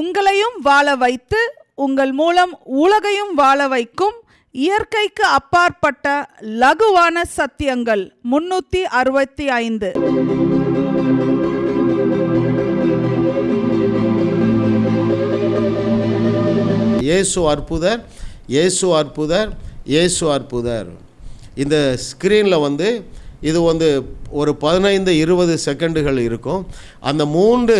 உங்களையும் வாழ வைத்து உங்கள் மூலம் உலகையும் வாழ வைக்கும் இயற்கைக்கு அப்பாற்பட்ட லகுவான சத்தியங்கள் முன்னூற்றி அறுபத்தி ஐந்து இயேசு அற்புதர் இயேசு அற்புதர் இயேசு அற்புதர் இந்த ஸ்க்ரீனில் வந்து இது வந்து ஒரு பதினைந்து இருபது செகண்டுகள் இருக்கும் அந்த மூன்று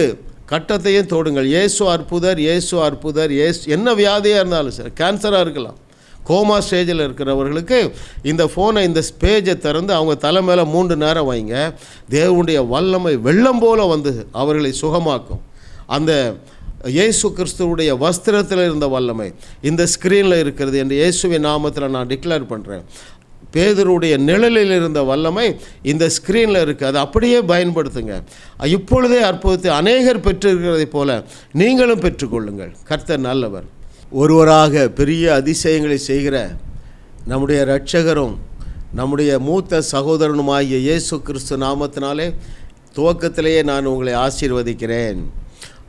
கட்டத்தையும் தோடுங்கள் ஏசு அற்புதர் ஏசு அற்புதர் ஏஸ் என்ன வியாதியாக இருந்தாலும் சரி கேன்சராக இருக்கலாம் கோமா ஸ்டேஜில் இருக்கிறவர்களுக்கு இந்த ஃபோனை இந்த பேஜை திறந்து அவங்க தலை மேலே மூன்று நேரம் வைங்க தேவனுடைய வல்லமை வெள்ளம் போல் வந்து அவர்களை சுகமாக்கும் அந்த இயேசு கிறிஸ்துவுடைய வஸ்திரத்தில் இருந்த வல்லமை இந்த ஸ்க்ரீனில் இருக்கிறது என்று இயேசுவின் நாமத்தில் நான் டிக்ளேர் பண்ணுறேன் பேதருடைய நிழலில் இருந்த வல்லமை இந்த ஸ்க்ரீனில் இருக்குது அதை அப்படியே பயன்படுத்துங்க இப்பொழுதே அற்புதத்தை அநேகர் பெற்றிருக்கிறதை போல நீங்களும் பெற்றுக்கொள்ளுங்கள் கர்த்தர் நல்லவர் ஒருவராக பெரிய அதிசயங்களை செய்கிற நம்முடைய இரட்சகரும் நம்முடைய மூத்த சகோதரனுமாகிய இயேசு கிறிஸ்து நாமத்தினாலே துவக்கத்திலேயே நான் உங்களை ஆசீர்வதிக்கிறேன்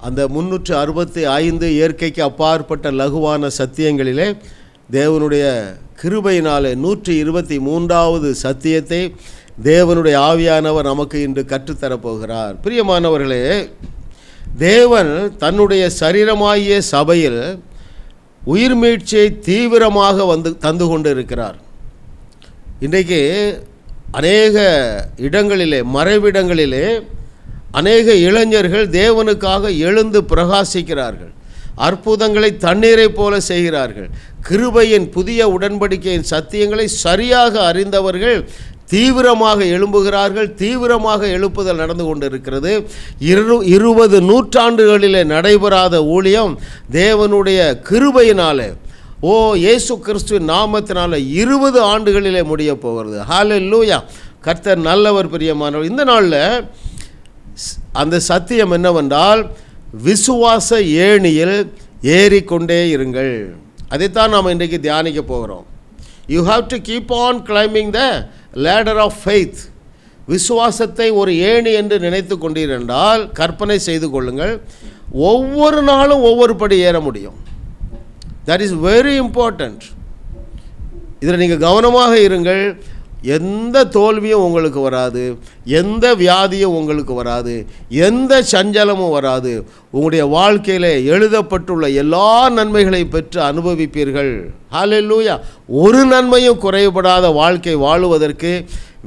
அந்த முன்னூற்று அறுபத்தி ஐந்து இயற்கைக்கு அப்பாற்பட்ட லகுவான சத்தியங்களிலே தேவனுடைய கிருபையினாலே நூற்றி இருபத்தி மூன்றாவது சத்தியத்தை தேவனுடைய ஆவியானவர் நமக்கு இன்று கற்றுத்தரப்போகிறார் பிரியமானவர்களே தேவன் தன்னுடைய சரீரமாகிய சபையில் உயிர் மீட்சியை தீவிரமாக வந்து தந்து கொண்டு இருக்கிறார் இன்றைக்கு அநேக இடங்களிலே மறைவிடங்களிலே அநேக இளைஞர்கள் தேவனுக்காக எழுந்து பிரகாசிக்கிறார்கள் அற்புதங்களை தண்ணீரை போல செய்கிறார்கள் கிருபையின் புதிய உடன்படிக்கையின் சத்தியங்களை சரியாக அறிந்தவர்கள் தீவிரமாக எழும்புகிறார்கள் தீவிரமாக எழுப்புதல் நடந்து கொண்டிருக்கிறது இரு இருபது நூற்றாண்டுகளிலே நடைபெறாத ஊழியம் தேவனுடைய கிருபையினால் ஓ இயேசு கிறிஸ்துவின் நாமத்தினால் இருபது ஆண்டுகளிலே முடிய போகிறது ஹாலில் லூயா கர்த்தர் நல்லவர் பிரியமானவர் இந்த நாளில் அந்த சத்தியம் என்னவென்றால் விசுவாச ஏணியில் ஏறிக்கொண்டே இருங்கள் அதைத்தான் நாம் இன்றைக்கு தியானிக்க போகிறோம் you have to keep on climbing the ladder of faith விசுவாசத்தை ஒரு ஏணி என்று நினைத்து கொண்டிருந்தால் கற்பனை செய்து கொள்ளுங்கள் ஒவ்வொரு நாளும் ஒவ்வொரு படி ஏற முடியும் தட் இஸ் வெரி இம்பார்ட்டண்ட் இதில் நீங்கள் கவனமாக இருங்கள் எந்த தோல்வியும் உங்களுக்கு வராது எந்த வியாதியும் உங்களுக்கு வராது எந்த சஞ்சலமும் வராது உங்களுடைய வாழ்க்கையில் எழுதப்பட்டுள்ள எல்லா நன்மைகளையும் பெற்று அனுபவிப்பீர்கள் ஹாலெல்லூயா ஒரு நன்மையும் குறைபடாத வாழ்க்கை வாழுவதற்கு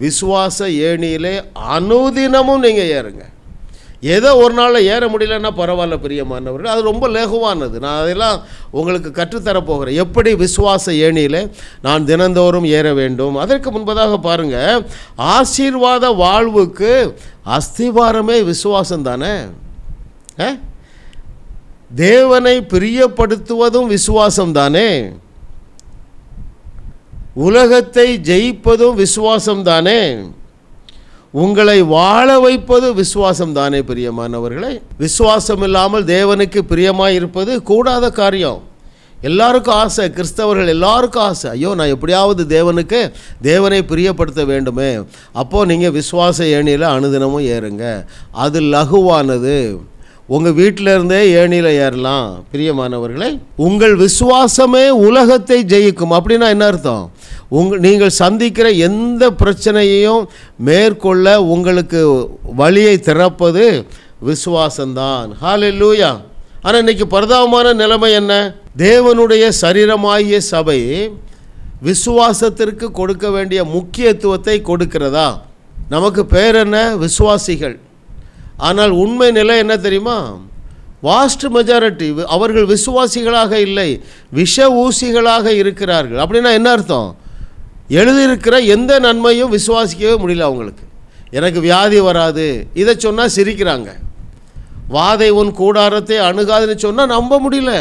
விசுவாச ஏணியிலே அனுதினமும் நீங்கள் ஏறுங்க ஏதோ ஒரு நாளில் ஏற முடியலன்னா பரவாயில்ல பிரியமானவர்கள் அது ரொம்ப லேகுவானது நான் அதெல்லாம் உங்களுக்கு கற்றுத்தரப்போகிறேன் எப்படி விசுவாச ஏணியில் நான் தினந்தோறும் ஏற வேண்டும் அதற்கு முன்பதாக பாருங்கள் ஆசீர்வாத வாழ்வுக்கு அஸ்திவாரமே விசுவாசம் தானே தேவனை பிரியப்படுத்துவதும் விசுவாசம் தானே உலகத்தை ஜெயிப்பதும் விசுவாசம் தானே உங்களை வாழ வைப்பது விசுவாசம் தானே பிரியமானவர்களே விசுவாசம் இல்லாமல் தேவனுக்கு பிரியமாக இருப்பது கூடாத காரியம் எல்லாருக்கும் ஆசை கிறிஸ்தவர்கள் எல்லாருக்கும் ஆசை ஐயோ நான் எப்படியாவது தேவனுக்கு தேவனை பிரியப்படுத்த வேண்டுமே அப்போது நீங்கள் விசுவாச ஏணியில் அனுதினமும் ஏறுங்க அது லகுவானது உங்கள் வீட்டிலிருந்தே ஏணியில் ஏறலாம் பிரியமானவர்களே உங்கள் விசுவாசமே உலகத்தை ஜெயிக்கும் அப்படின்னா என்ன அர்த்தம் உங் நீங்கள் சந்திக்கிற எந்த பிரச்சனையையும் மேற்கொள்ள உங்களுக்கு வழியை திறப்பது விசுவாசம்தான் ஹாலே லூயா ஆனால் இன்றைக்கி பரிதாபமான நிலைமை என்ன தேவனுடைய சரீரமாகிய சபை விசுவாசத்திற்கு கொடுக்க வேண்டிய முக்கியத்துவத்தை கொடுக்கிறதா நமக்கு பேர் என்ன விசுவாசிகள் ஆனால் உண்மை நிலை என்ன தெரியுமா வாஸ்ட் மெஜாரிட்டி அவர்கள் விசுவாசிகளாக இல்லை விஷ ஊசிகளாக இருக்கிறார்கள் அப்படின்னா என்ன அர்த்தம் எழுதியிருக்கிற எந்த நன்மையும் விசுவாசிக்கவே முடியல அவங்களுக்கு எனக்கு வியாதி வராது இதை சொன்னால் சிரிக்கிறாங்க வாதை உன் கூடாரத்தை அணுகாதுன்னு சொன்னால் நம்ப முடியல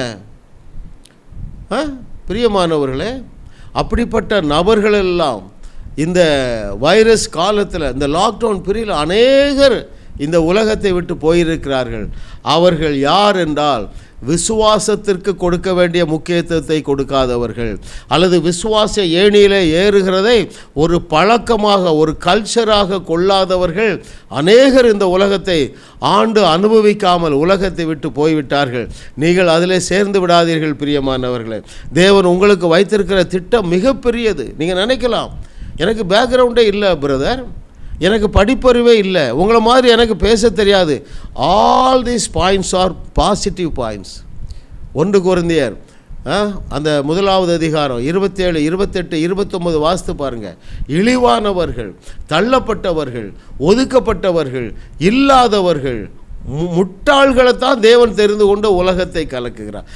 பிரியமானவர்களே அப்படிப்பட்ட நபர்களெல்லாம் இந்த வைரஸ் காலத்தில் இந்த லாக்டவுன் பிரியில் அநேகர் இந்த உலகத்தை விட்டு போயிருக்கிறார்கள் அவர்கள் யார் என்றால் விசுவாசத்திற்கு கொடுக்க வேண்டிய முக்கியத்துவத்தை கொடுக்காதவர்கள் அல்லது விசுவாச ஏணியில் ஏறுகிறதை ஒரு பழக்கமாக ஒரு கல்ச்சராக கொள்ளாதவர்கள் அநேகர் இந்த உலகத்தை ஆண்டு அனுபவிக்காமல் உலகத்தை விட்டு போய்விட்டார்கள் நீங்கள் அதில் சேர்ந்து விடாதீர்கள் பிரியமானவர்களே தேவன் உங்களுக்கு வைத்திருக்கிற திட்டம் மிகப்பெரியது நீங்கள் நினைக்கலாம் எனக்கு பேக்ரவுண்டே இல்லை பிரதர் எனக்கு படிப்பறிவே இல்லை உங்களை மாதிரி எனக்கு பேச தெரியாது all these points are positive points ஒன்று குறைந்தியர் அந்த முதலாவது அதிகாரம் இருபத்தேழு இருபத்தெட்டு இருபத்தொம்பது வாஸ்து பாருங்கள் இழிவானவர்கள் தள்ளப்பட்டவர்கள் ஒதுக்கப்பட்டவர்கள் இல்லாதவர்கள் முட்டாள்களைத்தான் தேவன் தெரிந்து கொண்டு உலகத்தை கலக்குகிறார்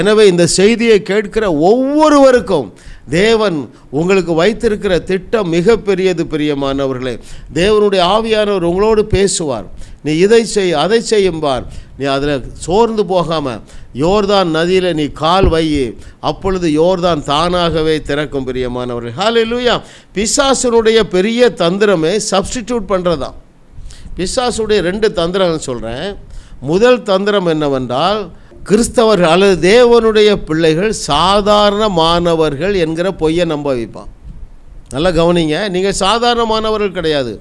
எனவே இந்த செய்தியை கேட்கிற ஒவ்வொருவருக்கும் தேவன் உங்களுக்கு வைத்திருக்கிற திட்டம் மிகப்பெரியது பிரியமானவர்களே தேவனுடைய ஆவியானவர் உங்களோடு பேசுவார் நீ இதை செய் அதை செய்யும்பார் நீ அதில் சோர்ந்து போகாமல் யோர்தான் நதியில் நீ கால் வையி அப்பொழுது யோர்தான் தானாகவே திறக்கும் பிரியமானவர்கள் ஹாலே லூயா பிசாசனுடைய பெரிய தந்திரமே சப்ஸ்டிடியூட் பண்ணுறதான் பிசாசுடைய ரெண்டு தந்திரம்னு சொல்கிறேன் முதல் தந்திரம் என்னவென்றால் கிறிஸ்தவர்கள் அல்லது தேவனுடைய பிள்ளைகள் சாதாரண மாணவர்கள் என்கிற பொய்யை நம்ப வைப்பான் நல்லா கவனிங்க நீங்கள் சாதாரணமானவர்கள் கிடையாது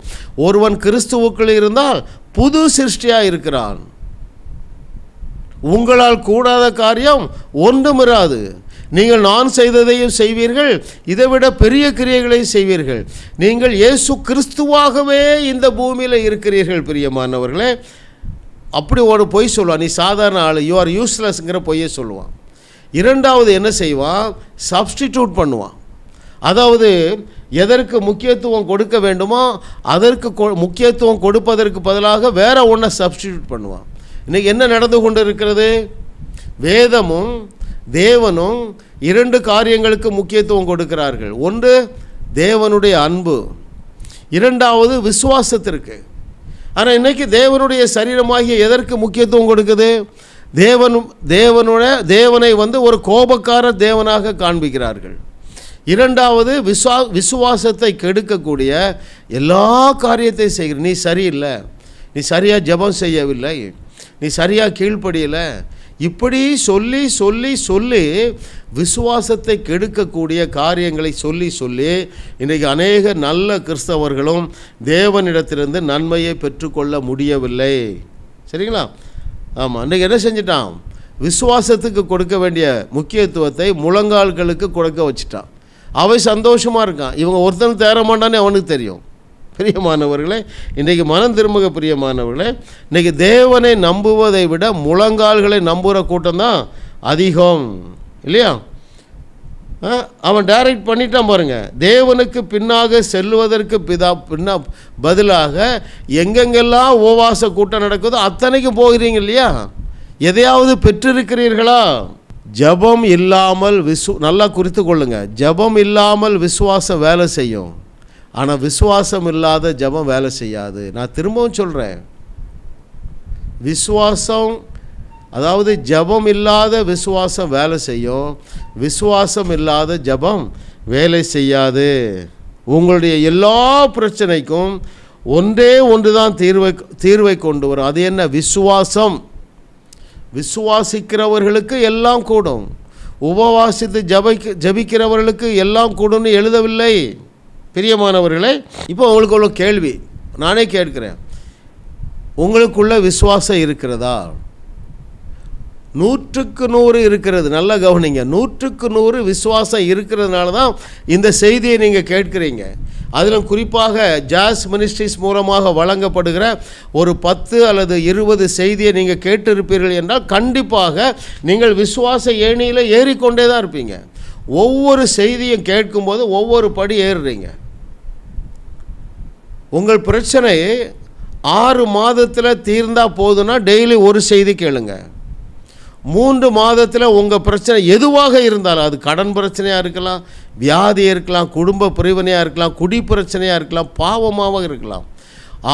ஒருவன் கிறிஸ்துவுக்குள் இருந்தால் புது சிருஷ்டியாக இருக்கிறான் உங்களால் கூடாத காரியம் ஒன்றும் இராது நீங்கள் நான் செய்ததையும் செய்வீர்கள் இதைவிட பெரிய கிரியைகளை செய்வீர்கள் நீங்கள் இயேசு கிறிஸ்துவாகவே இந்த பூமியில் இருக்கிறீர்கள் பிரியமானவர்களே அப்படி ஒரு பொய் சொல்லுவான் நீ சாதாரண ஆள் யூ ஆர் யூஸ்லெஸ்ங்கிற பொய்யே சொல்லுவான் இரண்டாவது என்ன செய்வான் சப்ஸ்டிடியூட் பண்ணுவான் அதாவது எதற்கு முக்கியத்துவம் கொடுக்க வேண்டுமோ அதற்கு முக்கியத்துவம் கொடுப்பதற்கு பதிலாக வேற ஒன்றை சப்ஸ்டிடியூட் பண்ணுவான் இன்றைக்கி என்ன நடந்து கொண்டு இருக்கிறது வேதமும் தேவனும் இரண்டு காரியங்களுக்கு முக்கியத்துவம் கொடுக்கிறார்கள் ஒன்று தேவனுடைய அன்பு இரண்டாவது விசுவாசத்திற்கு ஆனால் இன்றைக்கி தேவனுடைய சரீரமாகிய எதற்கு முக்கியத்துவம் கொடுக்குது தேவன் தேவனுடைய தேவனை வந்து ஒரு கோபக்கார தேவனாக காண்பிக்கிறார்கள் இரண்டாவது விசுவா விசுவாசத்தை கெடுக்கக்கூடிய எல்லா காரியத்தையும் செய்கிற நீ சரியில்லை நீ சரியாக ஜபம் செய்யவில்லை நீ சரியாக கீழ்ப்படியலை இப்படி சொல்லி சொல்லி சொல்லி விசுவாசத்தை கெடுக்கக்கூடிய காரியங்களை சொல்லி சொல்லி இன்றைக்கு அநேக நல்ல கிறிஸ்தவர்களும் தேவனிடத்திலிருந்து நன்மையை பெற்றுக்கொள்ள முடியவில்லை சரிங்களா ஆமாம் இன்றைக்கி என்ன செஞ்சிட்டான் விசுவாசத்துக்கு கொடுக்க வேண்டிய முக்கியத்துவத்தை முழங்கால்களுக்கு கொடுக்க வச்சுட்டான் அவை சந்தோஷமாக இருக்கான் இவங்க ஒருத்தன் தேர அவனுக்கு தெரியும் பிரியமானவர்களே இன்றைக்கு மனம் திரும்புக பிரியமானவர்களே இன்றைக்கி தேவனை நம்புவதை விட முழங்கால்களை நம்புகிற கூட்டம் தான் அதிகம் இல்லையா அவன் டைரக்ட் பண்ணிட்டான் பாருங்கள் தேவனுக்கு பின்னாக செல்வதற்கு பிதா பின்னா பதிலாக எங்கெங்கெல்லாம் ஓவாச கூட்டம் நடக்குதோ அத்தனைக்கும் போகிறீங்க இல்லையா எதையாவது பெற்றிருக்கிறீர்களா ஜபம் இல்லாமல் விசு நல்லா குறித்து கொள்ளுங்கள் ஜபம் இல்லாமல் விசுவாசம் வேலை செய்யும் ஆனால் விசுவாசம் இல்லாத ஜபம் வேலை செய்யாது நான் திரும்பவும் சொல்கிறேன் விசுவாசம் அதாவது ஜபம் இல்லாத விசுவாசம் வேலை செய்யும் விசுவாசம் இல்லாத ஜபம் வேலை செய்யாது உங்களுடைய எல்லா பிரச்சனைக்கும் ஒன்றே ஒன்று தான் தீர்வை தீர்வை கொண்டு வரும் அது என்ன விசுவாசம் விசுவாசிக்கிறவர்களுக்கு எல்லாம் கூடும் உபவாசித்து ஜபிக்க ஜபிக்கிறவர்களுக்கு எல்லாம் கூடும்னு எழுதவில்லை பிரியமானவர்களே இப்போ உங்களுக்கு உள்ள கேள்வி நானே கேட்கிறேன் உங்களுக்குள்ள விசுவாசம் இருக்கிறதா நூற்றுக்கு நூறு இருக்கிறது நல்ல கவனிங்க நூற்றுக்கு நூறு விசுவாசம் இருக்கிறதுனால தான் இந்த செய்தியை நீங்கள் கேட்குறீங்க அதிலும் குறிப்பாக ஜாஸ் மினிஸ்ட்ரிஸ் மூலமாக வழங்கப்படுகிற ஒரு பத்து அல்லது இருபது செய்தியை நீங்கள் கேட்டிருப்பீர்கள் என்றால் கண்டிப்பாக நீங்கள் விசுவாச ஏணியில் ஏறிக்கொண்டே தான் இருப்பீங்க ஒவ்வொரு செய்தியும் கேட்கும்போது ஒவ்வொரு படி ஏறுறீங்க உங்கள் பிரச்சனை ஆறு மாதத்தில் தீர்ந்தால் போதுன்னா டெய்லி ஒரு செய்தி கேளுங்க மூன்று மாதத்தில் உங்கள் பிரச்சனை எதுவாக இருந்தாலும் அது கடன் பிரச்சனையாக இருக்கலாம் வியாதி இருக்கலாம் குடும்ப பிரிவினையாக இருக்கலாம் குடி பிரச்சனையாக இருக்கலாம் பாவமாக இருக்கலாம்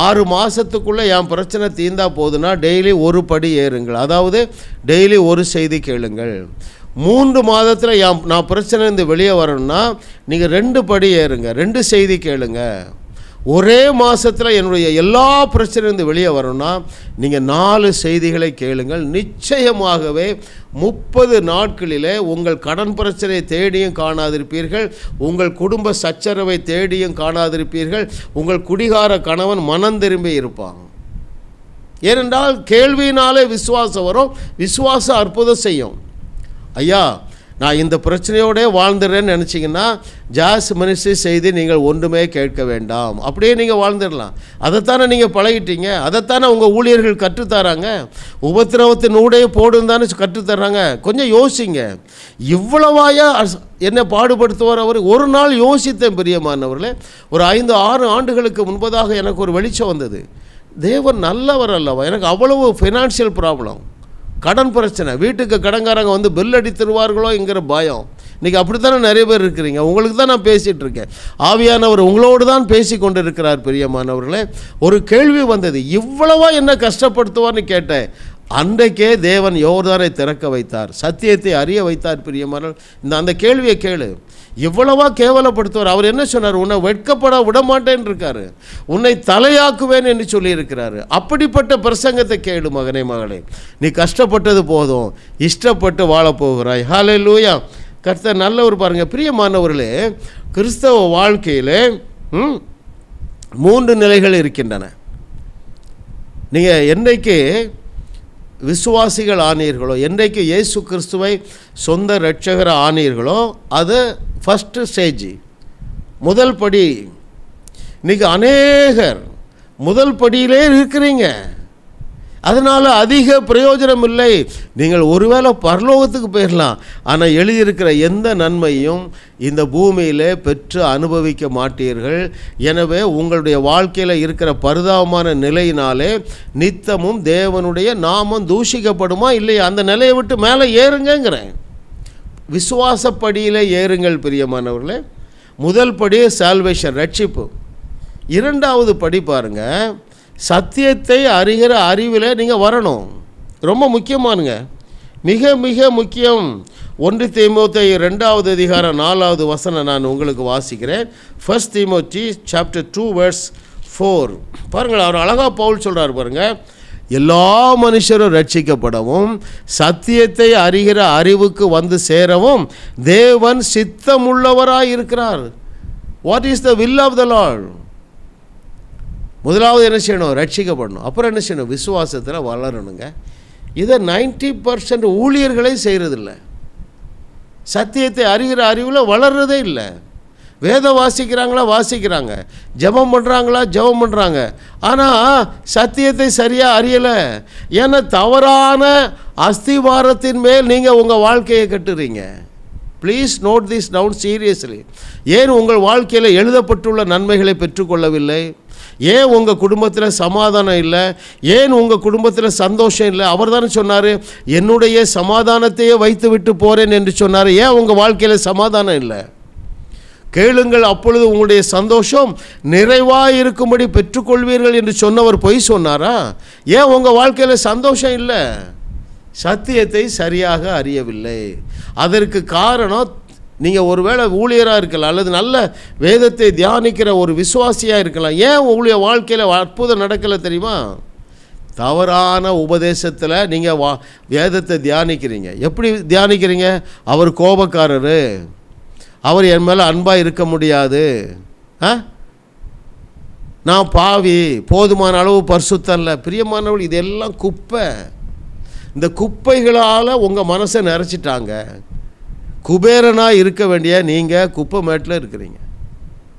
ஆறு மாதத்துக்குள்ளே என் பிரச்சனை தீர்ந்தா போதுன்னா டெய்லி ஒரு படி ஏறுங்கள் அதாவது டெய்லி ஒரு செய்தி கேளுங்கள் மூன்று மாதத்தில் என் நான் பிரச்சனை இருந்து வெளியே வரணும்னா நீங்கள் ரெண்டு படி ஏறுங்க ரெண்டு செய்தி கேளுங்கள் ஒரே மாதத்தில் என்னுடைய எல்லா பிரச்சனையிலிருந்து வெளியே வரணும்னா நீங்கள் நாலு செய்திகளை கேளுங்கள் நிச்சயமாகவே முப்பது நாட்களிலே உங்கள் கடன் பிரச்சனையை தேடியும் காணாதிருப்பீர்கள் உங்கள் குடும்ப சச்சரவை தேடியும் காணாதிருப்பீர்கள் உங்கள் குடிகார கணவன் மனம் திரும்பி இருப்பாங்க ஏனென்றால் கேள்வியினாலே விசுவாசம் வரும் விசுவாசம் அற்புதம் செய்யும் ஐயா நான் இந்த பிரச்சனையோடே வாழ்ந்துடுறேன்னு நினச்சிங்கன்னா ஜாஸ் மினிஸ்ட்ரி செய்து நீங்கள் ஒன்றுமே கேட்க வேண்டாம் அப்படியே நீங்கள் வாழ்ந்துடலாம் அதைத்தானே நீங்கள் பழகிட்டீங்க அதைத்தானே உங்கள் ஊழியர்கள் கற்றுத்தராங்க உபத்திரவத்தின் ஊடே போடும் தானே கற்றுத்தர்றாங்க கொஞ்சம் யோசிங்க இவ்வளவாயா என்னை பாடுபடுத்துவார் அவர் ஒரு நாள் யோசித்தேன் பிரியமானவர்களே ஒரு ஐந்து ஆறு ஆண்டுகளுக்கு முன்பதாக எனக்கு ஒரு வெளிச்சம் வந்தது தேவன் நல்லவர் அல்லவா எனக்கு அவ்வளவு ஃபினான்ஷியல் ப்ராப்ளம் கடன் பிரச்சனை வீட்டுக்கு கடன்காரங்க வந்து பில் அடித்துருவார்களோ என்கிற பயம் இன்றைக்கி அப்படித்தானே நிறைய பேர் இருக்கிறீங்க உங்களுக்கு தான் நான் பேசிகிட்டு இருக்கேன் ஆவியானவர் உங்களோடு தான் பேசி கொண்டு இருக்கிறார் பெரியமானவர்களே ஒரு கேள்வி வந்தது இவ்வளவா என்ன கஷ்டப்படுத்துவார்னு கேட்டேன் அன்றைக்கே தேவன் யோர்தாரை திறக்க வைத்தார் சத்தியத்தை அறிய வைத்தார் பிரியமான இந்த அந்த கேள்வியை கேளு எவ்வளவா கேவலப்படுத்துவார் அவர் என்ன சொன்னார் உன்னை வெட்கப்பட விடமாட்டேன் இருக்காரு உன்னை தலையாக்குவேன் என்று சொல்லியிருக்கிறாரு அப்படிப்பட்ட பிரசங்கத்தை கேளு மகனே மகளே நீ கஷ்டப்பட்டது போதும் இஷ்டப்பட்டு வாழப்போகிறாய் ஹாலே லூயா கர்த்தர் நல்லவர் பாருங்கள் பிரியமானவர்களே கிறிஸ்தவ வாழ்க்கையில் மூன்று நிலைகள் இருக்கின்றன நீங்கள் என்றைக்கு விசுவாசிகள் ஆனீர்களோ என்றைக்கு இயேசு கிறிஸ்துவை சொந்த ரட்சகர் ஆனீர்களோ அது ஃபஸ்ட்டு ஸ்டேஜ் முதல் படி இன்றைக்கி அநேகர் முதல் படியிலே இருக்கிறீங்க அதனால் அதிக பிரயோஜனம் இல்லை நீங்கள் ஒருவேளை பரலோகத்துக்கு போயிடலாம் ஆனால் எழுதியிருக்கிற எந்த நன்மையும் இந்த பூமியில் பெற்று அனுபவிக்க மாட்டீர்கள் எனவே உங்களுடைய வாழ்க்கையில் இருக்கிற பரிதாபமான நிலையினாலே நித்தமும் தேவனுடைய நாமம் தூஷிக்கப்படுமா இல்லையா அந்த நிலையை விட்டு மேலே ஏறுங்கிறேன் விசுவாசப்படியில் ஏறுங்கள் பிரியமானவர்களே முதல் படி சால்வேஷன் ரட்சிப்பு இரண்டாவது படி பாருங்கள் சத்தியத்தை அறிகிற அறிவில் நீங்கள் வரணும் ரொம்ப முக்கியமானுங்க மிக மிக முக்கியம் ஒன்று தீமோத்தை ரெண்டாவது அதிகாரம் நாலாவது வசனம் நான் உங்களுக்கு வாசிக்கிறேன் first Timothy chapter two words four பாருங்கள் அவர் அழகாக பவுல் சொல்கிறார் பாருங்கள் எல்லா மனுஷரும் ரட்சிக்கப்படவும் சத்தியத்தை அறிகிற அறிவுக்கு வந்து சேரவும் தேவன் சித்தமுள்ளவராக இருக்கிறார் what is the will of the Lord முதலாவது என்ன செய்யணும் ரட்சிக்கப்படணும் அப்புறம் என்ன செய்யணும் விசுவாசத்தில் வளரணுங்க இதை நைன்டி பர்சன்ட் ஊழியர்களே செய்கிறதில்ல சத்தியத்தை அறிகிற அறிவில் வளர்கிறதே இல்லை வேதம் வாசிக்கிறாங்களா வாசிக்கிறாங்க ஜபம் பண்ணுறாங்களா ஜபம் பண்ணுறாங்க ஆனால் சத்தியத்தை சரியாக அறியலை ஏன்னா தவறான அஸ்திவாரத்தின் மேல் நீங்கள் உங்கள் வாழ்க்கையை கட்டுறீங்க please note this down seriously ஏன் உங்கள் வாழ்க்கையில் எழுதப்பட்டுள்ள நன்மைகளை பெற்றுக்கொள்ளவில்லை ஏன் உங்கள் குடும்பத்தில் சமாதானம் இல்லை ஏன் உங்கள் குடும்பத்தில் சந்தோஷம் இல்லை அவர் தானே சொன்னார் என்னுடைய சமாதானத்தையே வைத்து விட்டு போகிறேன் என்று சொன்னார் ஏன் உங்கள் வாழ்க்கையில் சமாதானம் இல்லை கேளுங்கள் அப்பொழுது உங்களுடைய சந்தோஷம் நிறைவாக இருக்கும்படி பெற்றுக்கொள்வீர்கள் என்று சொன்னவர் பொய் சொன்னாரா ஏன் உங்கள் வாழ்க்கையில் சந்தோஷம் இல்லை சத்தியத்தை சரியாக அறியவில்லை அதற்கு காரணம் நீங்கள் ஒருவேளை ஊழியராக இருக்கலாம் அல்லது நல்ல வேதத்தை தியானிக்கிற ஒரு விசுவாசியாக இருக்கலாம் ஏன் ஊழிய வாழ்க்கையில் அற்புதம் நடக்கலை தெரியுமா தவறான உபதேசத்தில் நீங்கள் வா வேதத்தை தியானிக்கிறீங்க எப்படி தியானிக்கிறீங்க அவர் கோபக்காரர் அவர் என் மேலே அன்பாக இருக்க முடியாது ஆ நான் பாவி போதுமான அளவு பரிசுத்தல்ல பிரியமானவள் இதெல்லாம் குப்பை இந்த குப்பைகளால் உங்கள் மனசை நிறச்சிட்டாங்க குபேரனாக இருக்க வேண்டிய நீங்கள் குப்பை மேட்டில் இருக்கிறீங்க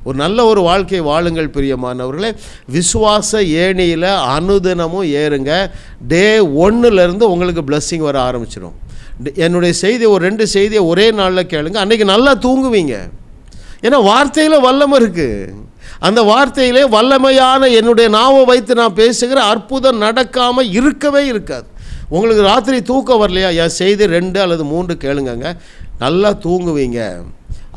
ஒரு நல்ல ஒரு வாழ்க்கை வாழுங்கள் பிரியமானவர்களே விசுவாச ஏணியில் அனுதினமும் ஏறுங்க டே ஒன்றுலேருந்து உங்களுக்கு பிளஸ்ஸிங் வர ஆரம்பிச்சிடும் என்னுடைய செய்தி ஒரு ரெண்டு செய்தியை ஒரே நாளில் கேளுங்க அன்றைக்கி நல்லா தூங்குவீங்க ஏன்னா வார்த்தையில் வல்லமை இருக்குது அந்த வார்த்தையிலே வல்லமையான என்னுடைய நாவை வைத்து நான் பேசுகிற அற்புதம் நடக்காமல் இருக்கவே இருக்காது உங்களுக்கு ராத்திரி தூக்கம் வரலையா என் செய்தி ரெண்டு அல்லது மூன்று கேளுங்கங்க நல்லா தூங்குவீங்க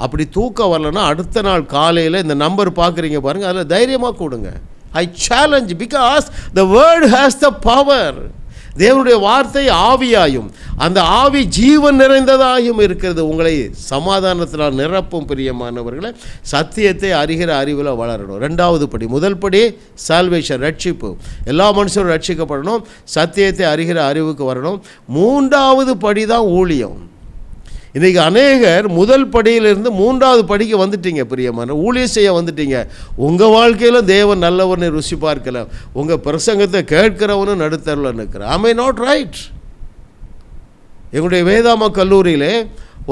அப்படி தூக்கம் வரலன்னா அடுத்த நாள் காலையில் இந்த நம்பர் பார்க்குறீங்க பாருங்கள் அதில் தைரியமாக கொடுங்க I challenge because the word has the power தேவனுடைய வார்த்தை ஆவியாயும் அந்த ஆவி ஜீவன் நிறைந்ததாயும் இருக்கிறது உங்களை சமாதானத்தில் நிரப்பும் பிரியமானவர்களை சத்தியத்தை அறிகிற அறிவில் வளரணும் ரெண்டாவது படி முதல் படி சால்வேஷன் ரட்சிப்பு எல்லா மனுஷரும் ரட்சிக்கப்படணும் சத்தியத்தை அறிகிற அறிவுக்கு வரணும் மூன்றாவது படி தான் ஊழியம் இன்றைக்கி அநேகர் முதல் படியிலிருந்து மூன்றாவது படிக்கு வந்துட்டீங்க பிரியமான ஊழியம் செய்ய வந்துட்டீங்க உங்கள் வாழ்க்கையிலும் தேவன் நல்லவனை ருசி பார்க்கல உங்கள் பிரசங்கத்தை கேட்கிறவனும் நடுத்தரில் நிற்கிறான் ஐ மை நாட் ரைட் எங்களுடைய வேதாமா கல்லூரியிலே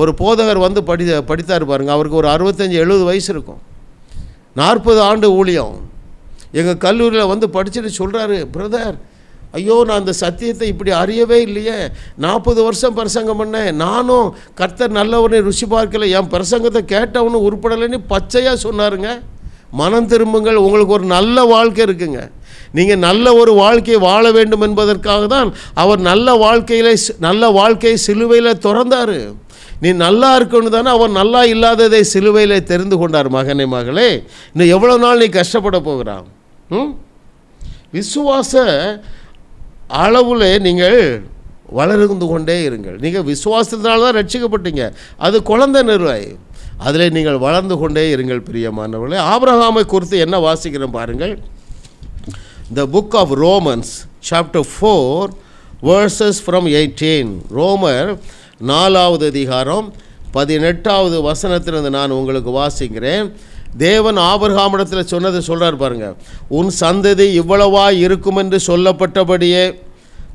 ஒரு போதகர் வந்து படி படித்தார் பாருங்கள் அவருக்கு ஒரு அறுபத்தஞ்சி எழுபது வயசு இருக்கும் நாற்பது ஆண்டு ஊழியம் எங்கள் கல்லூரியில் வந்து படிச்சுட்டு சொல்கிறாரு பிரதர் ஐயோ நான் அந்த சத்தியத்தை இப்படி அறியவே இல்லையே நாற்பது வருஷம் பிரசங்கம் பண்ணேன் நானும் கர்த்தர் நல்லவனே ருசி பார்க்கல என் பிரசங்கத்தை கேட்டவனு உருப்படலைன்னு பச்சையாக சொன்னாருங்க மனம் திரும்புங்கள் உங்களுக்கு ஒரு நல்ல வாழ்க்கை இருக்குங்க நீங்கள் நல்ல ஒரு வாழ்க்கையை வாழ வேண்டும் என்பதற்காக தான் அவர் நல்ல வாழ்க்கையில் நல்ல வாழ்க்கையை சிலுவையில் திறந்தார் நீ நல்லா இருக்கணும் தானே அவர் நல்லா இல்லாததை சிலுவையில் தெரிந்து கொண்டார் மகனே மகளே இன்னும் எவ்வளோ நாள் நீ கஷ்டப்பட போகிறான் விசுவாச அளவில் நீங்கள் வளர்ந்து கொண்டே இருங்கள் நீங்கள் விசுவாசத்தினால தான் ரட்சிக்கப்பட்டீங்க அது குழந்தை நிர்வாகி அதில் நீங்கள் வளர்ந்து கொண்டே இருங்கள் பிரியமானவர்களே ஆபிரஹாமை குறித்து என்ன வாசிக்கிறோம் பாருங்கள் the book of Romans chapter four verses from eighteen ரோமர் நாலாவது அதிகாரம் பதினெட்டாவது வசனத்திலிருந்து நான் உங்களுக்கு வாசிக்கிறேன் தேவன் ஆபர்காமிடத்தில் சொன்னதை சொல்கிறார் பாருங்கள் உன் சந்ததி இவ்வளவா இருக்கும் என்று சொல்லப்பட்டபடியே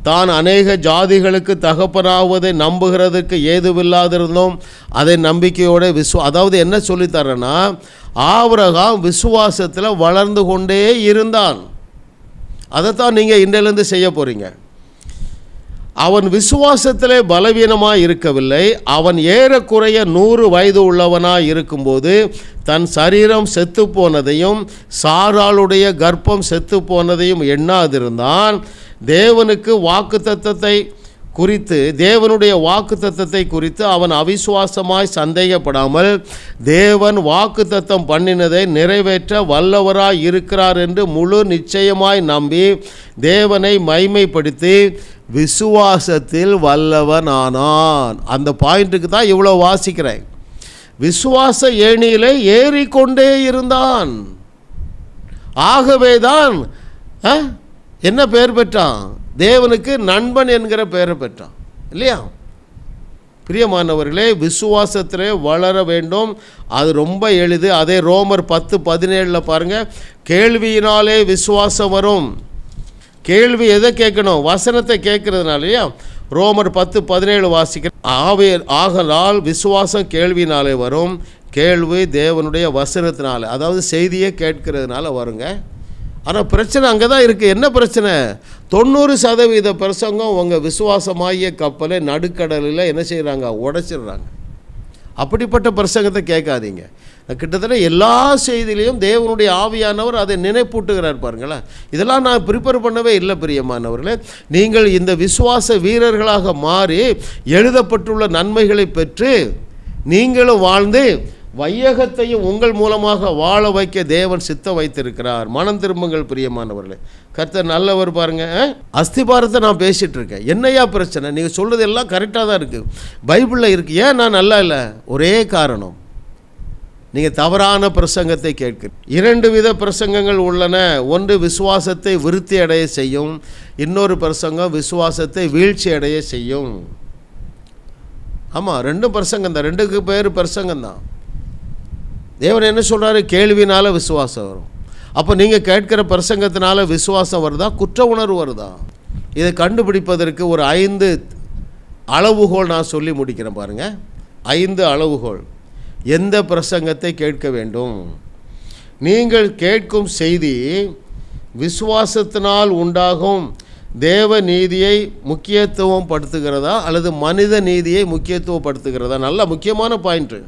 தான் அநேக ஜாதிகளுக்கு தகப்பனாவதை நம்புகிறதுக்கு ஏதுவில்லாதிருந்தோம் அதை நம்பிக்கையோடு விஸ்வ அதாவது என்ன சொல்லித்தரேன்னா ஆவரகம் விசுவாசத்தில் வளர்ந்து கொண்டே இருந்தான் அதைத்தான் நீங்கள் இன்றையிலேருந்து செய்ய போகிறீங்க அவன் விசுவாசத்திலே பலவீனமாக இருக்கவில்லை அவன் ஏறக்குறைய நூறு வயது உள்ளவனாக இருக்கும்போது தன் சரீரம் செத்து போனதையும் சாராளுடைய கர்ப்பம் செத்து போனதையும் எண்ணாதிருந்தான் தேவனுக்கு வாக்குத்தத்தத்தை குறித்து தேவனுடைய வாக்கு தத்தத்தை குறித்து அவன் அவிசுவாசமாய் சந்தேகப்படாமல் தேவன் வாக்கு தத்தம் பண்ணினதை நிறைவேற்ற வல்லவராய் இருக்கிறார் என்று முழு நிச்சயமாய் நம்பி தேவனை மைமைப்படுத்தி விசுவாசத்தில் வல்லவனானான் அந்த பாயிண்ட்டுக்கு தான் இவ்வளோ வாசிக்கிறேன் விசுவாச ஏணியிலே ஏறிக்கொண்டே இருந்தான் ஆகவே தான் என்ன பெயர் பெற்றான் தேவனுக்கு நண்பன் என்கிற பெயரை பெற்றான் இல்லையா பிரியமானவர்களே விசுவாசத்தில் வளர வேண்டும் அது ரொம்ப எளிது அதே ரோமர் பத்து பதினேழில் பாருங்கள் கேள்வியினாலே விசுவாசம் வரும் கேள்வி எதை கேட்கணும் வசனத்தை கேட்குறதுனாலயா ரோமர் பத்து பதினேழு வாசிக்கிற ஆவே ஆகலால் விசுவாசம் கேள்வினாலே வரும் கேள்வி தேவனுடைய வசனத்தினால அதாவது செய்தியை கேட்கறதுனால வருங்க ஆனால் பிரச்சனை அங்கே தான் இருக்குது என்ன பிரச்சனை தொண்ணூறு சதவீத பிரசங்கம் உங்கள் விசுவாசமாகிய கப்பலை நடுக்கடலில் என்ன செய்கிறாங்க உடைச்சிடுறாங்க அப்படிப்பட்ட பிரசங்கத்தை கேட்காதீங்க கிட்டத்தட்ட எல்லா செய்திலையும் தேவனுடைய ஆவியானவர் அதை நினைப்பூட்டுகிறார் பாருங்களேன் இதெல்லாம் நான் ப்ரிப்பேர் பண்ணவே இல்லை பிரியமானவர்களே நீங்கள் இந்த விசுவாச வீரர்களாக மாறி எழுதப்பட்டுள்ள நன்மைகளை பெற்று நீங்களும் வாழ்ந்து வையகத்தையும் உங்கள் மூலமாக வாழ வைக்க தேவன் சித்த வைத்திருக்கிறார் மனம் திரும்புங்கள் பிரியமானவர்களே கர்த்தர் நல்லவர் பாருங்க அஸ்திபாரத்தை நான் பேசிட்டு இருக்கேன் என்னையா பிரச்சனை நீங்கள் சொல்கிறது எல்லாம் கரெக்டாக தான் இருக்குது பைபிளில் இருக்குது ஏன் நான் நல்லா இல்லை ஒரே காரணம் நீங்கள் தவறான பிரசங்கத்தை கேட்க இரண்டு வித பிரசங்கங்கள் உள்ளன ஒன்று விசுவாசத்தை விருத்தி அடைய செய்யும் இன்னொரு பிரசங்கம் விசுவாசத்தை வீழ்ச்சி அடைய செய்யும் ஆமாம் ரெண்டு பிரசங்கம் தான் ரெண்டுக்கு பேர் பிரசங்கம் தான் தேவன் என்ன சொல்கிறாரு கேள்வினால் விசுவாசம் வரும் அப்போ நீங்கள் கேட்குற பிரசங்கத்தினால விசுவாசம் வருதா குற்ற உணர்வு வருதா இதை கண்டுபிடிப்பதற்கு ஒரு ஐந்து அளவுகோல் நான் சொல்லி முடிக்கிறேன் பாருங்கள் ஐந்து அளவுகோல் எந்த பிரசங்கத்தை கேட்க வேண்டும் நீங்கள் கேட்கும் செய்தி விசுவாசத்தினால் உண்டாகும் தேவ நீதியை முக்கியத்துவம் படுத்துகிறதா அல்லது மனித நீதியை முக்கியத்துவப்படுத்துகிறதா நல்ல முக்கியமான பாயிண்ட்டு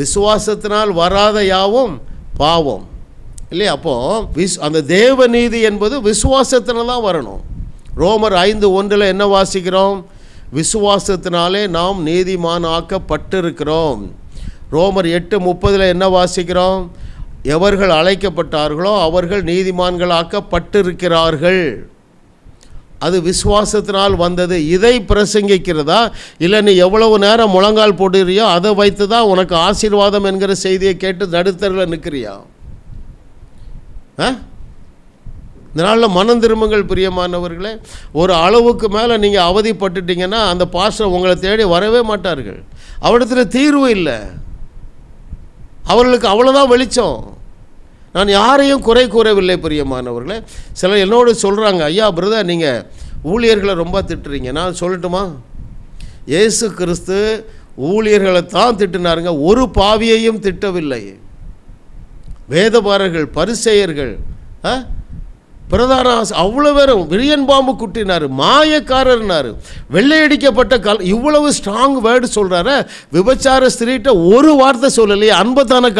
விசுவாசத்தினால் வராத யாவும் பாவம் இல்லையா அப்போது விஸ் அந்த தேவ நீதி என்பது விசுவாசத்தில் தான் வரணும் ரோமர் ஐந்து ஒன்றில் என்ன வாசிக்கிறோம் விசுவாசத்தினாலே நாம் நீதிமானாக்கப்பட்டிருக்கிறோம் ரோமர் எட்டு முப்பதில் என்ன வாசிக்கிறோம் எவர்கள் அழைக்கப்பட்டார்களோ அவர்கள் நீதிமான்களாக்கப்பட்டிருக்கிறார்கள் அது விசுவாசத்தினால் வந்தது இதை பிரசங்கிக்கிறதா இல்லை நீ எவ்வளவு நேரம் முழங்கால் போடுறியோ அதை வைத்து தான் உனக்கு ஆசீர்வாதம் என்கிற செய்தியை கேட்டு நடுத்தரில் நிற்கிறியா ஆ இந்த நாளில் மனம் திரும்புங்கள் பிரியமானவர்களே ஒரு அளவுக்கு மேலே நீங்கள் அவதிப்பட்டுட்டிங்கன்னா அந்த பாஸ்டர் உங்களை தேடி வரவே மாட்டார்கள் அவரிடத்தில் தீர்வு இல்லை அவர்களுக்கு அவ்வளோதான் வெளிச்சம் நான் யாரையும் குறை கூறவில்லை பிரியமானவர்களே சிலர் என்னோடு சொல்கிறாங்க ஐயா பிரதர் நீங்கள் ஊழியர்களை ரொம்ப திட்டுறீங்க நான் சொல்லட்டுமா இயேசு கிறிஸ்து ஊழியர்களை தான் திட்டினாருங்க ஒரு பாவியையும் திட்டவில்லை வேதபாரர்கள் பரிசெயர்கள் பிரதான அவ்வளோ பேரும் விரியன் பாம்பு குட்டினார் மாயக்காரர்னார் வெள்ளையடிக்கப்பட்ட கல் இவ்வளவு ஸ்ட்ராங் வேர்டு சொல்கிறார விபச்சார ஸ்திரீட்ட ஒரு வார்த்தை சொல்லலையே அன்பை தானே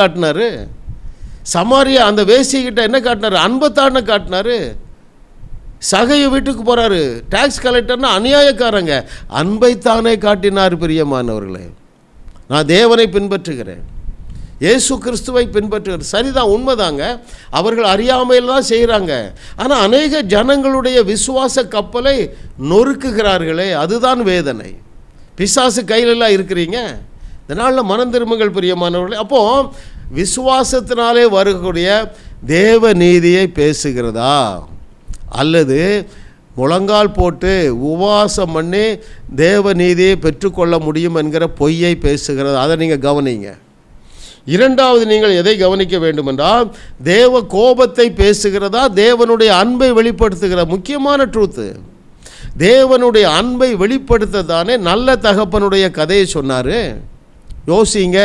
சமாரியா அந்த வேசிகிட்ட என்ன காட்டினார் அன்பத்தான காட்டினார் சகைய வீட்டுக்கு போகிறாரு டேக்ஸ் கலெக்டர்னா அநியாயக்காரங்க அன்பைத்தானே காட்டினார் பிரியமானவர்களே நான் தேவனை பின்பற்றுகிறேன் இயேசு கிறிஸ்துவை பின்பற்றுகிறது சரிதான் உண்மைதாங்க அவர்கள் அறியாமையில் தான் செய்கிறாங்க ஆனால் அநேக ஜனங்களுடைய விசுவாச கப்பலை நொறுக்குகிறார்களே அதுதான் வேதனை பிசாசு கையிலெல்லாம் இருக்கிறீங்க இதனால் மனந்திருமங்கள் பிரியமானவர்களே அப்போது விசுவாசத்தினாலே வரக்கூடிய தேவ நீதியை பேசுகிறதா அல்லது முழங்கால் போட்டு உபவாசம் பண்ணி தேவ நீதியை பெற்றுக்கொள்ள முடியும் என்கிற பொய்யை பேசுகிறது அதை நீங்கள் கவனிங்க இரண்டாவது நீங்கள் எதை கவனிக்க வேண்டுமென்றால் தேவ கோபத்தை பேசுகிறதா தேவனுடைய அன்பை வெளிப்படுத்துகிற முக்கியமான ட்ரூத்து தேவனுடைய அன்பை வெளிப்படுத்த தானே நல்ல தகப்பனுடைய கதையை சொன்னார் யோசிங்க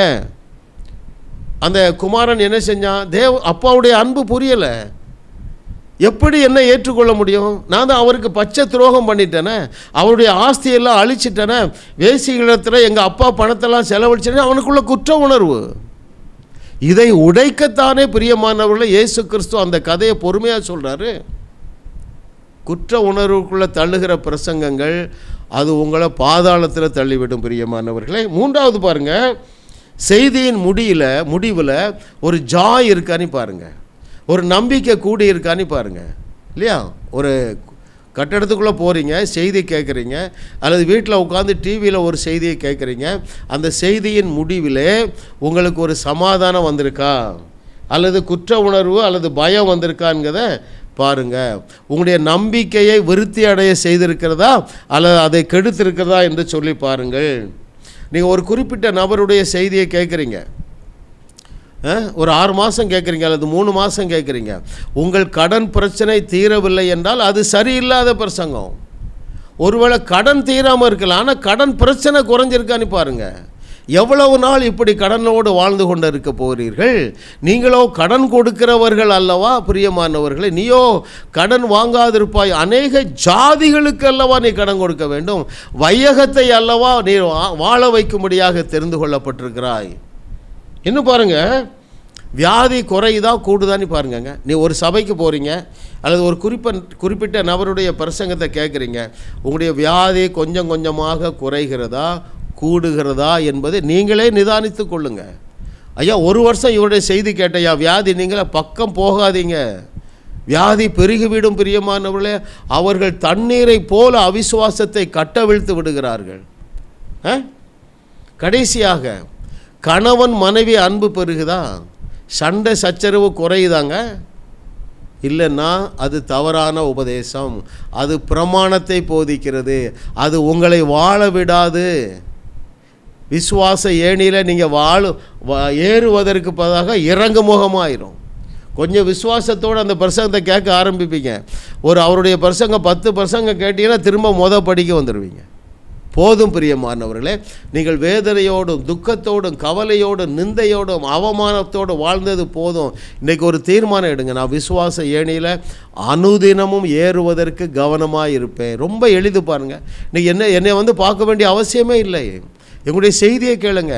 அந்த குமாரன் என்ன செஞ்சான் தேவ அப்பாவுடைய அன்பு புரியலை எப்படி என்ன ஏற்றுக்கொள்ள முடியும் நான் தான் அவருக்கு பச்சை துரோகம் பண்ணிட்டேனே அவருடைய ஆஸ்தியெல்லாம் அழிச்சிட்டேனே வேசிகளிடத்தில் எங்கள் அப்பா பணத்தெல்லாம் செலவழிச்சேன்னு அவனுக்குள்ள குற்ற உணர்வு இதை உடைக்கத்தானே பிரியமானவர்கள் இயேசு கிறிஸ்துவ அந்த கதையை பொறுமையாக சொல்கிறாரு குற்ற உணர்வுக்குள்ளே தள்ளுகிற பிரசங்கங்கள் அது உங்களை பாதாளத்தில் தள்ளிவிடும் பிரியமானவர்களே மூன்றாவது பாருங்கள் செய்தியின் முடியில் முடிவில் ஒரு ஜாய் இருக்கான்னு பாருங்கள் ஒரு நம்பிக்கை கூடி இருக்கான்னு பாருங்கள் இல்லையா ஒரு கட்டடத்துக்குள்ளே போகிறீங்க செய்தி கேட்குறீங்க அல்லது வீட்டில் உட்காந்து டிவியில் ஒரு செய்தியை கேட்குறீங்க அந்த செய்தியின் முடிவில் உங்களுக்கு ஒரு சமாதானம் வந்திருக்கா அல்லது குற்ற உணர்வு அல்லது பயம் வந்திருக்காங்கிறத பாருங்கள் உங்களுடைய நம்பிக்கையை விருத்தி அடைய செய்திருக்கிறதா அல்லது அதை கெடுத்திருக்கிறதா என்று சொல்லி பாருங்கள் நீங்கள் ஒரு குறிப்பிட்ட நபருடைய செய்தியை கேட்குறீங்க ஒரு ஆறு மாதம் கேட்குறீங்க அல்லது மூணு மாதம் கேட்குறீங்க உங்கள் கடன் பிரச்சனை தீரவில்லை என்றால் அது சரியில்லாத பிரசங்கம் ஒருவேளை கடன் தீராமல் இருக்கலாம் ஆனால் கடன் பிரச்சனை குறைஞ்சிருக்கான்னு பாருங்கள் எவ்வளவு நாள் இப்படி கடனோடு வாழ்ந்து கொண்டு இருக்க போகிறீர்கள் நீங்களோ கடன் கொடுக்கிறவர்கள் அல்லவா பிரியமானவர்களே நீயோ கடன் வாங்காதிருப்பாய் அநேக ஜாதிகளுக்கு அல்லவா நீ கடன் கொடுக்க வேண்டும் வையகத்தை அல்லவா நீ வாழ வைக்கும்படியாக தெரிந்து கொள்ளப்பட்டிருக்கிறாய் இன்னும் பாருங்கள் வியாதி குறையுதா கூடுதான்னு பாருங்கங்க நீ ஒரு சபைக்கு போகிறீங்க அல்லது ஒரு குறிப்ப குறிப்பிட்ட நபருடைய பிரசங்கத்தை கேட்குறீங்க உங்களுடைய வியாதி கொஞ்சம் கொஞ்சமாக குறைகிறதா கூடுகிறதா என்பதை நீங்களே நிதானித்து கொள்ளுங்க ஐயா ஒரு வருஷம் இவருடைய செய்தி கேட்டையா வியாதி நீங்களே பக்கம் போகாதீங்க வியாதி பெருகிவிடும் பிரியமானவர்களே அவர்கள் தண்ணீரை போல அவிசுவாசத்தை கட்டவிழ்த்து விடுகிறார்கள் கடைசியாக கணவன் மனைவி அன்பு பெருகுதா சண்டை சச்சரவு குறையுதாங்க இல்லைன்னா அது தவறான உபதேசம் அது பிரமாணத்தை போதிக்கிறது அது உங்களை வாழ விடாது விசுவாச ஏணியில் நீங்கள் வாழு ஏறுவதற்கு பதாக இறங்கு முகமாயிரும் கொஞ்சம் விசுவாசத்தோடு அந்த பிரசங்கத்தை கேட்க ஆரம்பிப்பீங்க ஒரு அவருடைய பிரசங்க பத்து பிரசங்க கேட்டிங்கன்னா திரும்ப மொதல் படிக்க வந்துடுவீங்க போதும் பிரியமானவர்களே நீங்கள் வேதனையோடும் துக்கத்தோடும் கவலையோடும் நிந்தையோடும் அவமானத்தோடும் வாழ்ந்தது போதும் இன்றைக்கி ஒரு தீர்மானம் எடுங்க நான் விசுவாச ஏணியில் அனுதினமும் ஏறுவதற்கு கவனமாக இருப்பேன் ரொம்ப எளிது பாருங்கள் இன்றைக்கி என்ன என்னை வந்து பார்க்க வேண்டிய அவசியமே இல்லை எங்களுடைய செய்தியை கேளுங்க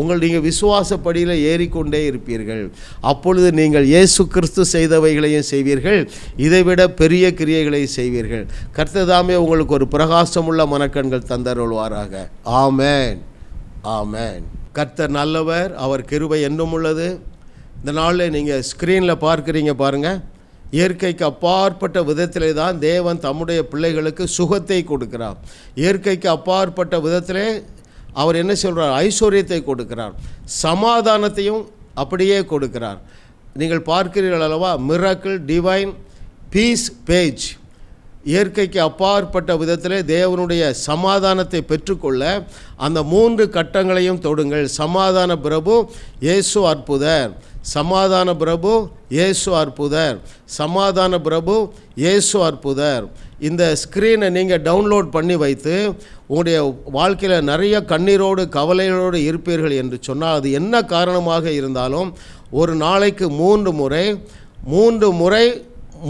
உங்கள் நீங்கள் விசுவாசப்படியில் ஏறிக்கொண்டே இருப்பீர்கள் அப்பொழுது நீங்கள் இயேசு கிறிஸ்து செய்தவைகளையும் செய்வீர்கள் இதைவிட பெரிய கிரியைகளையும் செய்வீர்கள் கர்த்ததாமே உங்களுக்கு ஒரு பிரகாசமுள்ள மனக்கண்கள் தந்தருள்வாராக ஆமேன் ஆமேன் கர்த்தர் நல்லவர் அவர் கிருபை என்னும் உள்ளது இந்த நாளில் நீங்கள் ஸ்க்ரீனில் பார்க்குறீங்க பாருங்கள் இயற்கைக்கு அப்பாற்பட்ட விதத்திலே தான் தேவன் தம்முடைய பிள்ளைகளுக்கு சுகத்தை கொடுக்கிறார் இயற்கைக்கு அப்பாற்பட்ட விதத்திலே அவர் என்ன சொல்கிறார் ஐஸ்வர்யத்தை கொடுக்கிறார் சமாதானத்தையும் அப்படியே கொடுக்கிறார் நீங்கள் பார்க்கிறீர்கள் அல்லவா மிராக்கிள் டிவைன் பீஸ் பேஜ் இயற்கைக்கு அப்பாற்பட்ட விதத்தில் தேவனுடைய சமாதானத்தை பெற்றுக்கொள்ள அந்த மூன்று கட்டங்களையும் தொடுங்கள் சமாதான பிரபு இயேசு அற்புதர் சமாதான பிரபு ஏசு அற்புதர் சமாதான பிரபு ஏசு அற்புதர் இந்த ஸ்க்ரீனை நீங்கள் டவுன்லோட் பண்ணி வைத்து உங்களுடைய வாழ்க்கையில் நிறைய கண்ணீரோடு கவலைகளோடு இருப்பீர்கள் என்று சொன்னால் அது என்ன காரணமாக இருந்தாலும் ஒரு நாளைக்கு மூன்று முறை மூன்று முறை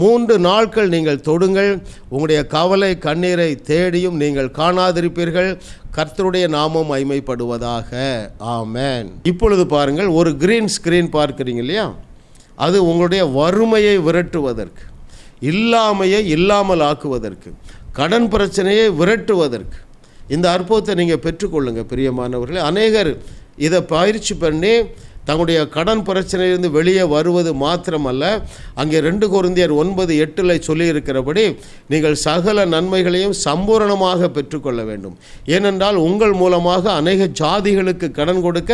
மூன்று நாட்கள் நீங்கள் தொடுங்கள் உங்களுடைய கவலை கண்ணீரை தேடியும் நீங்கள் காணாதிருப்பீர்கள் கர்த்தருடைய நாமம் அய்மைப்படுவதாக ஆமேன் இப்பொழுது பாருங்கள் ஒரு கிரீன் ஸ்க்ரீன் பார்க்குறீங்க இல்லையா அது உங்களுடைய வறுமையை விரட்டுவதற்கு இல்லாமையை இல்லாமல் ஆக்குவதற்கு கடன் பிரச்சனையை விரட்டுவதற்கு இந்த அற்புதத்தை நீங்கள் பெற்றுக்கொள்ளுங்கள் பிரியமானவர்களே அநேகர் இதை பயிற்சி பண்ணி தங்களுடைய கடன் பிரச்சனையிலிருந்து வெளியே வருவது மாத்திரமல்ல அங்கே ரெண்டு குருந்தியர் ஒன்பது எட்டில் சொல்லியிருக்கிறபடி நீங்கள் சகல நன்மைகளையும் சம்பூரணமாக பெற்றுக்கொள்ள வேண்டும் ஏனென்றால் உங்கள் மூலமாக அநேக ஜாதிகளுக்கு கடன் கொடுக்க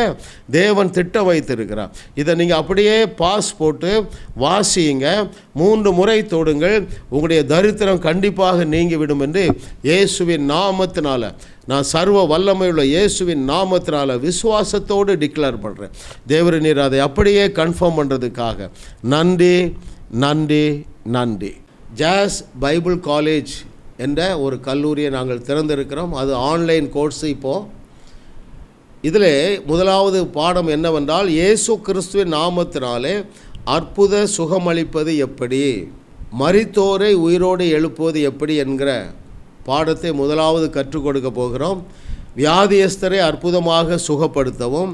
தேவன் திட்டம் வைத்திருக்கிறார் இதை நீங்கள் அப்படியே பாஸ் போட்டு வாசியுங்க மூன்று முறை தொடுங்கள் உங்களுடைய தரித்திரம் கண்டிப்பாக நீங்கிவிடும் என்று இயேசுவின் நாமத்தினால் நான் சர்வ வல்லமையுள்ள இயேசுவின் நாமத்தினால் விசுவாசத்தோடு டிக்ளேர் பண்ணுறேன் தேவர நீர் அதை அப்படியே கன்ஃபார்ம் பண்ணுறதுக்காக நன்றி நன்றி நன்றி ஜாஸ் பைபிள் காலேஜ் என்ற ஒரு கல்லூரியை நாங்கள் திறந்திருக்கிறோம் அது ஆன்லைன் கோர்ஸ் இப்போது இதில் முதலாவது பாடம் என்னவென்றால் இயேசு கிறிஸ்துவின் நாமத்தினாலே அற்புத சுகமளிப்பது எப்படி மரித்தோரை உயிரோடு எழுப்புவது எப்படி என்கிற பாடத்தை முதலாவது கற்றுக் கொடுக்க போகிறோம் வியாதியஸ்தரை அற்புதமாக சுகப்படுத்தவும்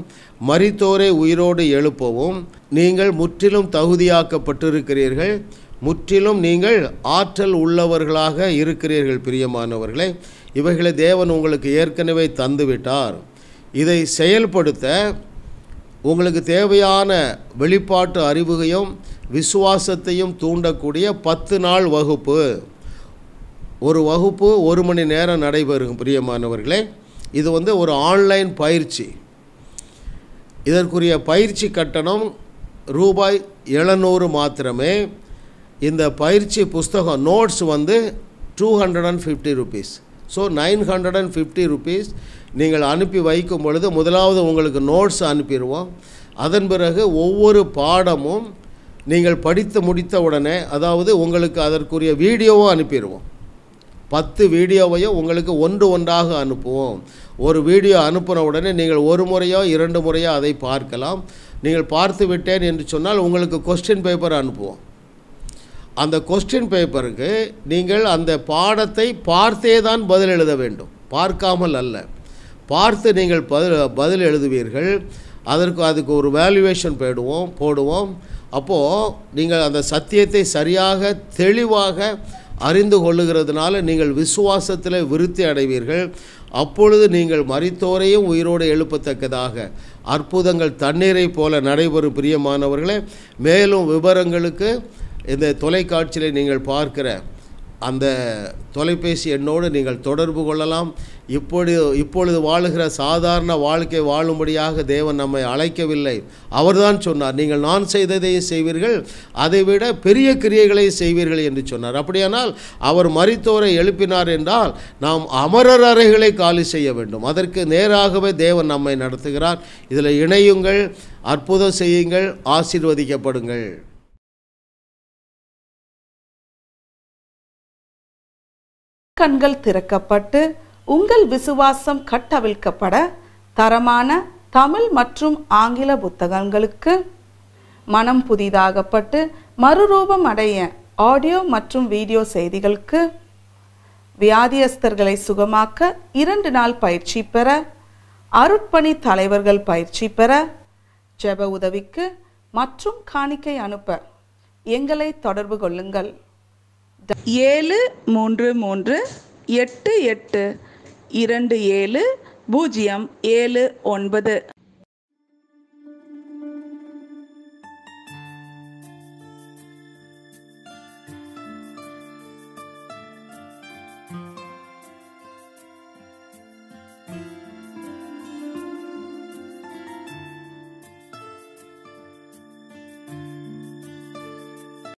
மரித்தோரை உயிரோடு எழுப்பவும் நீங்கள் முற்றிலும் தகுதியாக்கப்பட்டிருக்கிறீர்கள் முற்றிலும் நீங்கள் ஆற்றல் உள்ளவர்களாக இருக்கிறீர்கள் பிரியமானவர்களை இவைகளை தேவன் உங்களுக்கு ஏற்கனவே தந்துவிட்டார் இதை செயல்படுத்த உங்களுக்கு தேவையான வெளிப்பாட்டு அறிவுகையும் விசுவாசத்தையும் தூண்டக்கூடிய பத்து நாள் வகுப்பு ஒரு வகுப்பு ஒரு மணி நேரம் நடைபெறும் பிரியமானவர்களே இது வந்து ஒரு ஆன்லைன் பயிற்சி இதற்குரிய பயிற்சி கட்டணம் ரூபாய் எழுநூறு மாத்திரமே இந்த பயிற்சி புஸ்தகம் நோட்ஸ் வந்து two hundred and fifty rupees so nine hundred and fifty rupees நீங்கள் அனுப்பி வைக்கும் பொழுது முதலாவது உங்களுக்கு நோட்ஸ் அனுப்பிடுவோம் அதன் பிறகு ஒவ்வொரு பாடமும் நீங்கள் படித்து முடித்த உடனே அதாவது உங்களுக்கு அதற்குரிய வீடியோவும் அனுப்பிடுவோம் பத்து வீடியோவையும் உங்களுக்கு ஒன்று ஒன்றாக அனுப்புவோம் ஒரு வீடியோ அனுப்பின உடனே நீங்கள் ஒரு முறையோ இரண்டு முறையோ அதை பார்க்கலாம் நீங்கள் பார்த்து விட்டேன் என்று சொன்னால் உங்களுக்கு கொஸ்டின் பேப்பர் அனுப்புவோம் அந்த கொஸ்டின் பேப்பருக்கு நீங்கள் அந்த பாடத்தை பார்த்தே தான் பதில் எழுத வேண்டும் பார்க்காமல் அல்ல பார்த்து நீங்கள் பதில் பதில் எழுதுவீர்கள் அதற்கு அதுக்கு ஒரு வேல்யூவேஷன் போயிடுவோம் போடுவோம் அப்போது நீங்கள் அந்த சத்தியத்தை சரியாக தெளிவாக அறிந்து கொள்ளுகிறதுனால நீங்கள் விசுவாசத்தில் விருத்தி அடைவீர்கள் அப்பொழுது நீங்கள் மறித்தோரையும் உயிரோடு எழுப்பத்தக்கதாக அற்புதங்கள் தண்ணீரை போல நடைபெறும் பிரியமானவர்களே மேலும் விவரங்களுக்கு இந்த தொலைக்காட்சியில் நீங்கள் பார்க்கிற அந்த தொலைபேசி எண்ணோடு நீங்கள் தொடர்பு கொள்ளலாம் இப்படி இப்பொழுது வாழுகிற சாதாரண வாழ்க்கை வாழும்படியாக தேவன் நம்மை அழைக்கவில்லை அவர்தான் சொன்னார் நீங்கள் நான் செய்ததை செய்வீர்கள் அதைவிட பெரிய கிரியைகளை செய்வீர்கள் என்று சொன்னார் அப்படியானால் அவர் மறித்தோரை எழுப்பினார் என்றால் நாம் அமரர் அறைகளை காலி செய்ய வேண்டும் அதற்கு நேராகவே தேவன் நம்மை நடத்துகிறார் இதில் இணையுங்கள் அற்புதம் செய்யுங்கள் ஆசீர்வதிக்கப்படுங்கள் கண்கள் திறக்கப்பட்டு உங்கள் விசுவாசம் கட்டவிழ்க்கப்பட தரமான தமிழ் மற்றும் ஆங்கில புத்தகங்களுக்கு மனம் புதிதாகப்பட்டு மறுரூபம் அடைய ஆடியோ மற்றும் வீடியோ செய்திகளுக்கு வியாதியஸ்தர்களை சுகமாக்க இரண்டு நாள் பயிற்சி பெற அருட்பணி தலைவர்கள் பயிற்சி பெற ஜெப உதவிக்கு மற்றும் காணிக்கை அனுப்ப எங்களை தொடர்பு கொள்ளுங்கள் ஏழு மூன்று மூன்று எட்டு எட்டு இரண்டு ஏழு பூஜ்ஜியம் ஏழு ஒன்பது